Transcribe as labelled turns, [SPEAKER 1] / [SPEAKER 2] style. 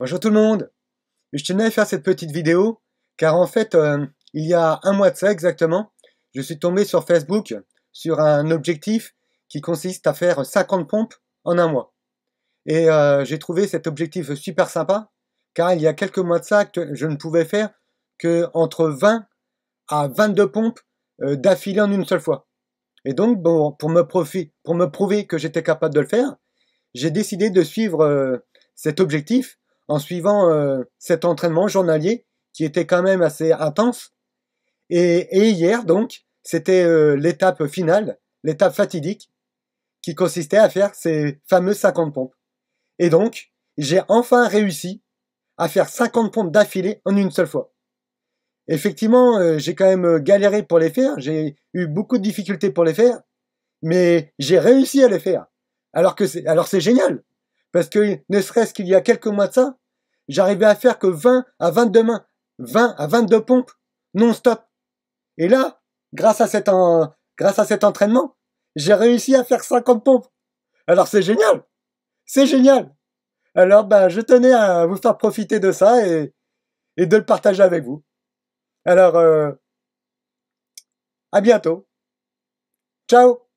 [SPEAKER 1] Bonjour tout le monde Je tenais à faire cette petite vidéo car en fait, euh, il y a un mois de ça exactement, je suis tombé sur Facebook sur un objectif qui consiste à faire 50 pompes en un mois. Et euh, j'ai trouvé cet objectif super sympa car il y a quelques mois de ça, je ne pouvais faire que entre 20 à 22 pompes euh, d'affilée en une seule fois. Et donc, bon, pour, me pour me prouver que j'étais capable de le faire, j'ai décidé de suivre cet objectif en suivant euh, cet entraînement journalier qui était quand même assez intense. Et, hier, donc, c'était euh, l'étape finale, l'étape fatidique, qui consistait à faire ces fameuses 50 pompes. Et donc, j'ai enfin réussi à faire 50 pompes d'affilée en une seule fois. Effectivement, euh, j'ai quand même galéré pour les faire, j'ai eu beaucoup de difficultés pour les faire, mais j'ai réussi à les faire. Alors que c'est, alors c'est génial. Parce que ne serait-ce qu'il y a quelques mois de ça, j'arrivais à faire que 20 à 22 mains, 20 à 22 pompes non-stop. Et là, grâce à cet, entraînement, j'ai réussi à faire 50 pompes. Alors c'est génial C'est génial Alors ben, je tenais à vous faire profiter de ça et, et de le partager avec vous. Alors, euh, à bientôt. Ciao